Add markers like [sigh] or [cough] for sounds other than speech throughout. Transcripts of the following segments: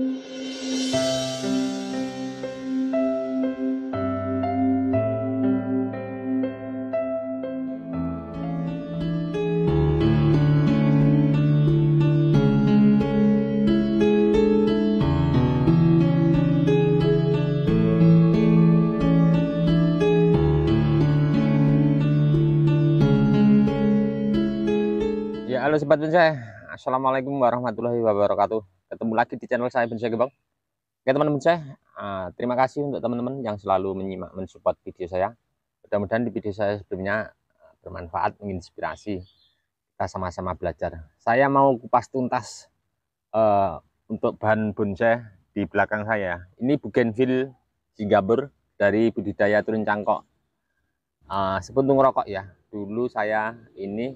Ya, halo Sobat Bonsai, Assalamualaikum warahmatullahi wabarakatuh ketemu lagi di channel saya Bensa Gebang Oke teman-teman saya uh, ah, terima kasih untuk teman-teman yang selalu menyimak mensupport video saya mudah-mudahan di video saya sebelumnya uh, bermanfaat menginspirasi kita sama-sama belajar saya mau kupas tuntas uh, untuk bahan bonsai di belakang saya ini Bougainville Singapur dari budidaya turun cangkok uh, sepuntung rokok ya dulu saya ini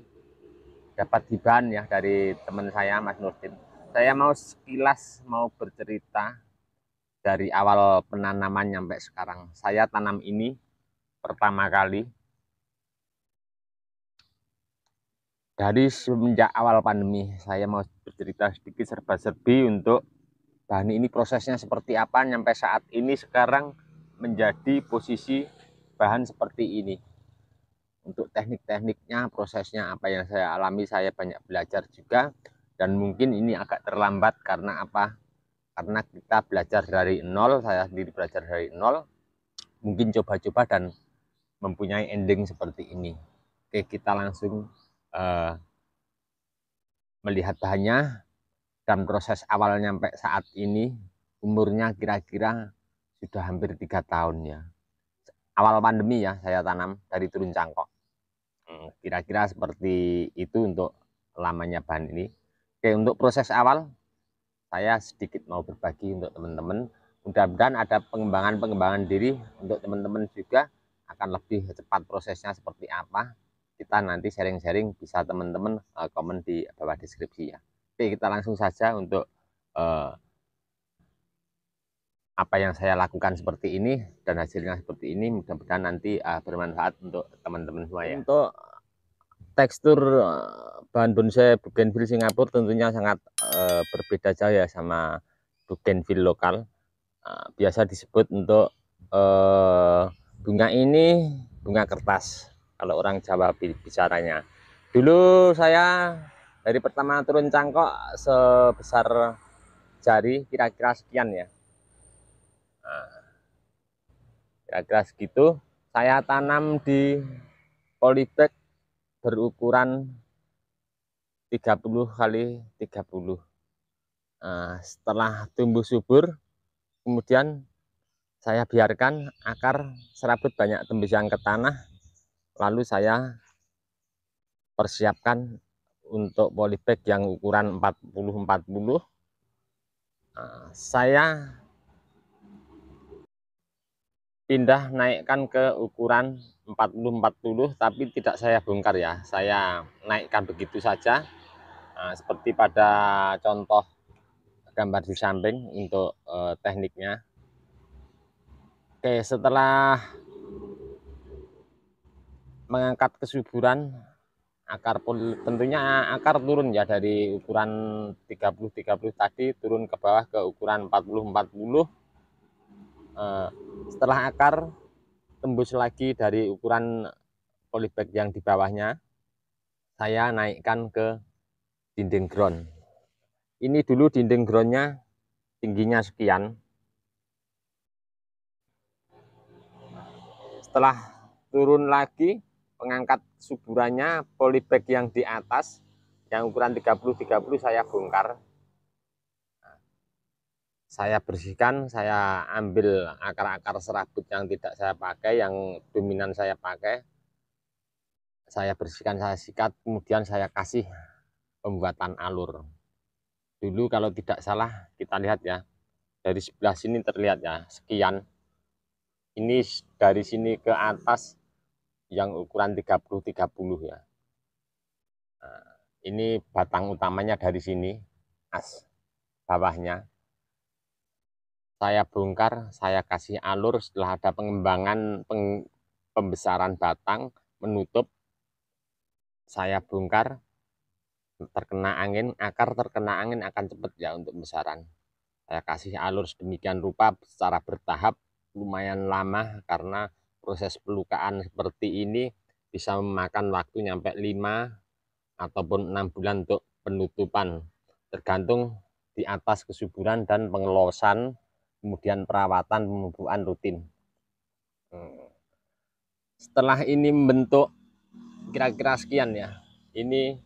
dapat hibahan ya dari teman saya Mas Nurdin saya mau sekilas mau bercerita dari awal penanaman sampai sekarang. Saya tanam ini pertama kali dari semenjak awal pandemi. Saya mau bercerita sedikit serba-serbi untuk bahan ini prosesnya seperti apa sampai saat ini sekarang menjadi posisi bahan seperti ini. Untuk teknik-tekniknya, prosesnya apa yang saya alami, saya banyak belajar juga dan mungkin ini agak terlambat karena apa karena kita belajar dari nol saya sendiri belajar dari nol mungkin coba-coba dan mempunyai ending seperti ini oke kita langsung uh, melihat bahannya dan proses awal nyampe saat ini umurnya kira-kira sudah hampir tiga tahun ya awal pandemi ya saya tanam dari turun cangkok hmm, kira-kira seperti itu untuk lamanya bahan ini Oke, untuk proses awal saya sedikit mau berbagi untuk teman-teman. Mudah-mudahan ada pengembangan-pengembangan diri untuk teman-teman juga akan lebih cepat prosesnya seperti apa. Kita nanti sharing-sharing bisa teman-teman eh, komen di bawah deskripsi ya. Oke, kita langsung saja untuk eh, apa yang saya lakukan seperti ini dan hasilnya seperti ini mudah-mudahan nanti eh, bermanfaat untuk teman-teman semua ya. Untuk tekstur eh, bahan bonsai bougainville Singapura tentunya sangat e, berbeda jauh ya sama bougainville lokal e, biasa disebut untuk e, bunga ini bunga kertas kalau orang Jawa bicaranya dulu saya dari pertama turun cangkok sebesar jari kira-kira sekian ya nah, kira-kira segitu saya tanam di polybag berukuran 30 kali 30 nah, setelah tumbuh subur kemudian saya biarkan akar serabut banyak tembus yang ke tanah lalu saya persiapkan untuk polybag yang ukuran 40-40 nah, saya pindah naikkan ke ukuran 40-40 tapi tidak saya bongkar ya saya naikkan begitu saja nah, seperti pada contoh gambar di samping untuk eh, tekniknya Oke setelah mengangkat kesuburan akar tentunya akar turun ya dari ukuran 30-30 tadi turun ke bawah ke ukuran 40-40 eh, setelah akar tembus lagi dari ukuran polybag yang di bawahnya saya naikkan ke dinding ground ini dulu dinding groundnya tingginya sekian setelah turun lagi pengangkat suburannya polybag yang di atas yang ukuran 30-30 saya bongkar saya bersihkan, saya ambil akar-akar serabut yang tidak saya pakai, yang dominan saya pakai. Saya bersihkan, saya sikat, kemudian saya kasih pembuatan alur. Dulu kalau tidak salah, kita lihat ya, dari sebelah sini terlihat ya, sekian. Ini dari sini ke atas yang ukuran 30-30 ya. Nah, ini batang utamanya dari sini, as bawahnya saya bongkar, saya kasih alur setelah ada pengembangan peng, pembesaran batang, menutup, saya bongkar, terkena angin, akar terkena angin akan cepat ya untuk besaran. Saya kasih alur sedemikian rupa secara bertahap lumayan lama karena proses pelukaan seperti ini bisa memakan waktu nyampe 5 ataupun 6 bulan untuk penutupan tergantung di atas kesuburan dan pengelosan kemudian perawatan pemupukan rutin. Setelah ini membentuk kira-kira sekian ya. Ini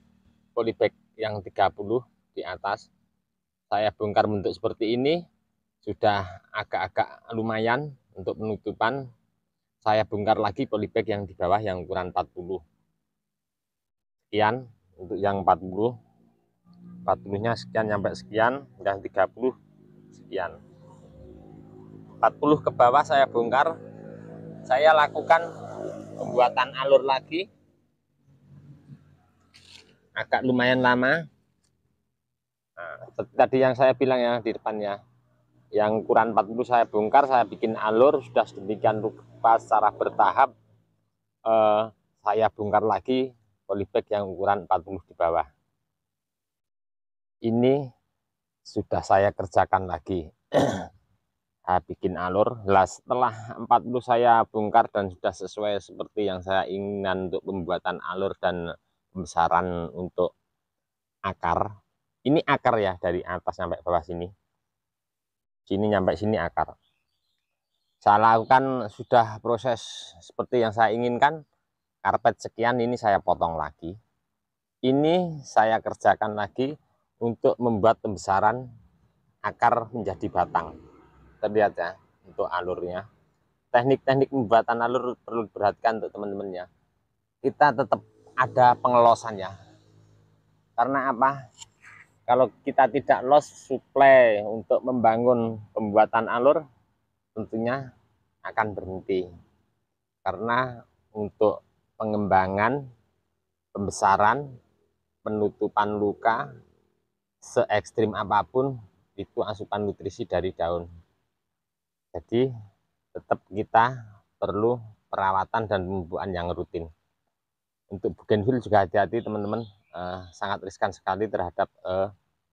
polybag yang 30 di atas. Saya bongkar bentuk seperti ini. Sudah agak-agak lumayan untuk penutupan. Saya bongkar lagi polybag yang di bawah yang ukuran 40. Sekian untuk yang 40. 40-nya sekian sampai sekian, yang 30 sekian. 40 ke bawah saya bongkar saya lakukan pembuatan alur lagi agak lumayan lama nah, tadi yang saya bilang ya di depannya yang ukuran 40 saya bongkar saya bikin alur sudah sedemikian rupa secara bertahap eh, saya bongkar lagi polybag yang ukuran 40 di bawah ini sudah saya kerjakan lagi [clears throat] saya bikin alur lah setelah 40 saya bongkar dan sudah sesuai seperti yang saya inginkan untuk pembuatan alur dan pembesaran untuk akar ini akar ya dari atas sampai bawah sini sini sampai sini akar saya lakukan sudah proses seperti yang saya inginkan karpet sekian ini saya potong lagi ini saya kerjakan lagi untuk membuat pembesaran akar menjadi batang terlihat ya untuk alurnya teknik-teknik pembuatan alur perlu diperhatikan untuk teman-teman ya kita tetap ada pengelosannya karena apa kalau kita tidak los suplai untuk membangun pembuatan alur tentunya akan berhenti karena untuk pengembangan pembesaran penutupan luka se ekstrim apapun itu asupan nutrisi dari daun jadi tetap kita perlu perawatan dan pembuahan yang rutin. Untuk bugenvil juga hati-hati teman-teman, eh, sangat riskan sekali terhadap eh,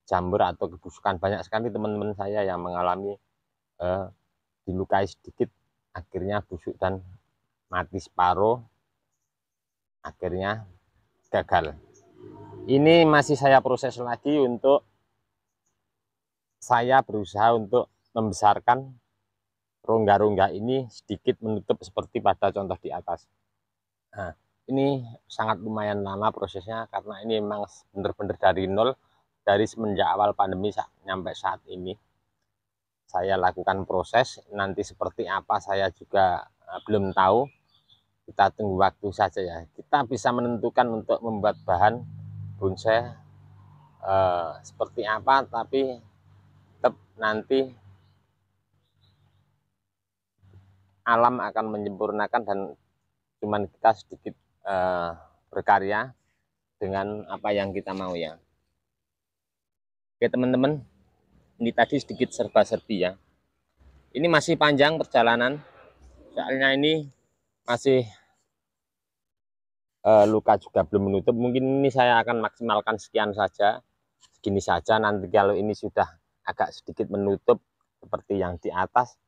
jamur atau kebusukan. Banyak sekali teman-teman saya yang mengalami eh, dilukai sedikit, akhirnya busuk dan mati separuh, akhirnya gagal. Ini masih saya proses lagi untuk saya berusaha untuk membesarkan rongga-rongga ini sedikit menutup seperti pada contoh di atas. Nah, ini sangat lumayan lama prosesnya karena ini memang benar-benar dari nol dari semenjak awal pandemi sampai saat ini saya lakukan proses nanti seperti apa saya juga eh, belum tahu kita tunggu waktu saja ya kita bisa menentukan untuk membuat bahan bonsai eh, seperti apa tapi tetap nanti alam akan menyempurnakan dan cuman kita sedikit uh, berkarya dengan apa yang kita mau ya. Oke teman-teman, ini tadi sedikit serba-serbi ya. Ini masih panjang perjalanan, soalnya ini masih uh, luka juga belum menutup. Mungkin ini saya akan maksimalkan sekian saja, segini saja. Nanti kalau ini sudah agak sedikit menutup seperti yang di atas,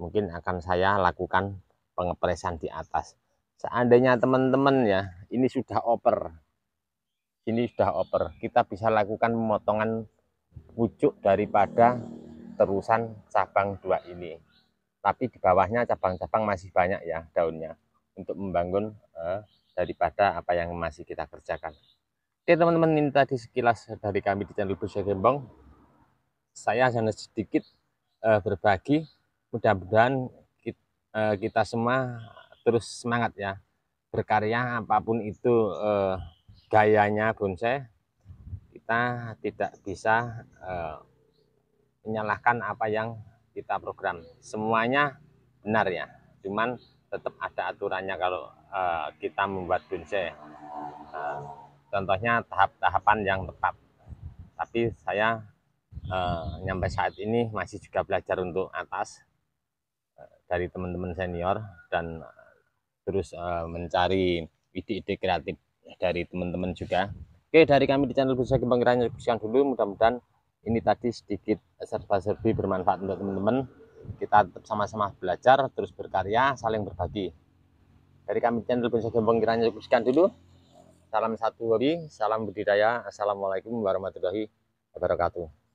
mungkin akan saya lakukan pengepresan di atas seandainya teman-teman ya ini sudah over, ini sudah over, kita bisa lakukan pemotongan pucuk daripada terusan cabang dua ini tapi di bawahnya cabang-cabang masih banyak ya daunnya untuk membangun eh, daripada apa yang masih kita kerjakan oke teman-teman ini tadi sekilas dari kami di channel Busya Gembong saya hanya sedikit eh, berbagi mudah-mudahan kita, uh, eh, kita semua terus semangat ya berkarya apapun itu uh, gayanya bonsai kita tidak bisa uh, menyalahkan apa yang kita program semuanya benar ya cuman tetap ada aturannya kalau uh, kita membuat bonsai uh, contohnya tahap-tahapan yang tepat tapi saya uh, nyampe saat ini masih juga belajar untuk atas dari teman-teman senior dan eh, terus uh, mencari ide-ide kreatif dari teman-teman juga. Oke, dari kami di channel Bursa Kembang Kiranya sekian dulu. Mudah-mudahan ini tadi sedikit serba-serbi bermanfaat untuk teman-teman. Kita tetap sama-sama belajar, terus berkarya, saling berbagi. Dari kami di channel Bursa Kembang Kiranya sekian dulu. Salam satu hobi, salam budidaya. Assalamualaikum warahmatullahi wabarakatuh.